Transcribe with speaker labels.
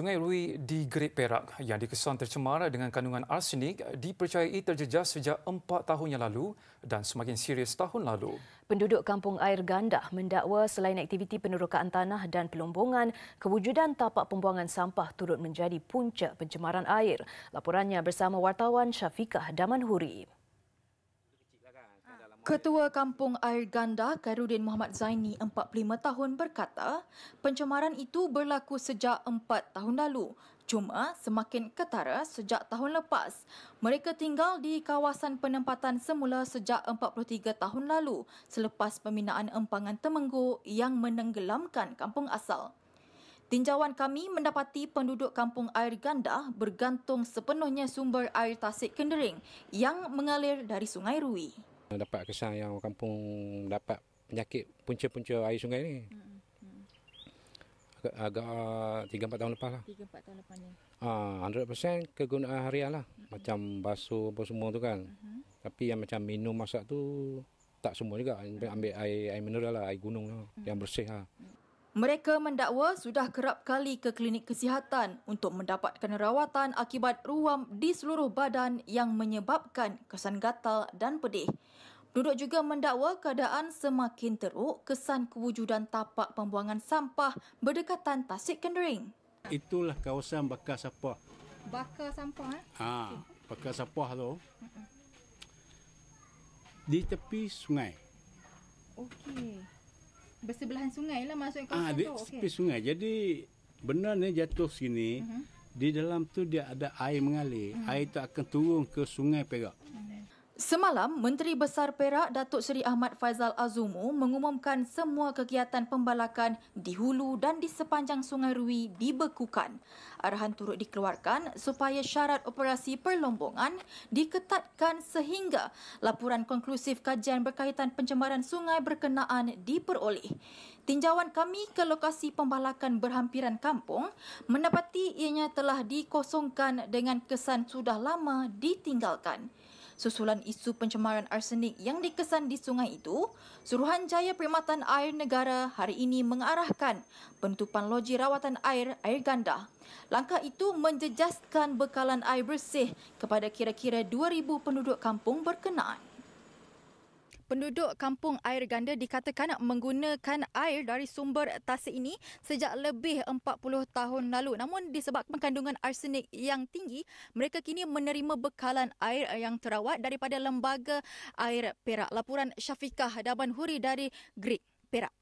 Speaker 1: Sungai Rui di Great Perak yang dikesan tercemar dengan kandungan arsenik dipercayai terjejas sejak empat tahun yang lalu dan semakin serius tahun lalu.
Speaker 2: Penduduk kampung air Ganda mendakwa selain aktiviti penerokaan tanah dan pelombongan, kewujudan tapak pembuangan sampah turut menjadi punca pencemaran air. Laporannya bersama wartawan Syafiqah Damanhuri. Ketua Kampung Air Ganda Karudin Muhammad Zaini 45 tahun berkata, pencemaran itu berlaku sejak 4 tahun lalu. Cuma semakin ketara sejak tahun lepas. Mereka tinggal di kawasan penempatan semula sejak 43 tahun lalu selepas pembinaan empangan Temenggu yang menenggelamkan kampung asal. Tinjauan kami mendapati penduduk kampung air ganda bergantung sepenuhnya sumber air tasik kendering yang mengalir dari sungai Rui
Speaker 1: dapat kesan yang kampung dapat penyakit punca-punca air sungai ni. Agak, agak 3 4 tahun lepas lah.
Speaker 2: 3 4 tahun lepas ni.
Speaker 1: Ah, 100% kegunaan harian lah. Hmm. Macam basuh apa semua tu kan. Hmm. Tapi yang macam minum masak tu tak semua juga. Hmm. Ambil air air mineral lah, air gunung lah hmm. yang bersih lah. Hmm.
Speaker 2: Mereka mendakwa sudah kerap kali ke klinik kesihatan untuk mendapatkan rawatan akibat ruam di seluruh badan yang menyebabkan kesan gatal dan pedih. Duduk juga mendakwa keadaan semakin teruk kesan kewujudan tapak pembuangan sampah berdekatan Tasik Kendering.
Speaker 3: Itulah kawasan bakar sampah.
Speaker 2: Bakar sampah? Ah, eh?
Speaker 3: ha, bakar sampah tu. Di tepi sungai.
Speaker 2: Okey bersebelahan sungai lah maksud kau ah, tu. Ah, sepi okay. sungai.
Speaker 3: Jadi benar ni jatuh sini, uh-huh. di dalam tu dia ada air mengalir. Uh-huh. Air tu akan turun ke sungai Perak. Uh-huh.
Speaker 2: Semalam, Menteri Besar Perak Datuk Seri Ahmad Faizal Azumu mengumumkan semua kegiatan pembalakan di hulu dan di sepanjang Sungai Rui dibekukan. Arahan turut dikeluarkan supaya syarat operasi perlombongan diketatkan sehingga laporan konklusif kajian berkaitan pencemaran sungai berkenaan diperoleh. Tinjauan kami ke lokasi pembalakan berhampiran kampung mendapati ianya telah dikosongkan dengan kesan sudah lama ditinggalkan susulan isu pencemaran arsenik yang dikesan di sungai itu, Suruhanjaya Perkhidmatan Air Negara hari ini mengarahkan penutupan loji rawatan air Air Ganda. Langkah itu menjejaskan bekalan air bersih kepada kira-kira 2000 penduduk kampung berkenaan. Penduduk kampung air ganda dikatakan menggunakan air dari sumber tasik ini sejak lebih 40 tahun lalu. Namun disebabkan kandungan arsenik yang tinggi, mereka kini menerima bekalan air yang terawat daripada lembaga air Perak. Laporan Syafiqah Daban Huri dari Greek Perak.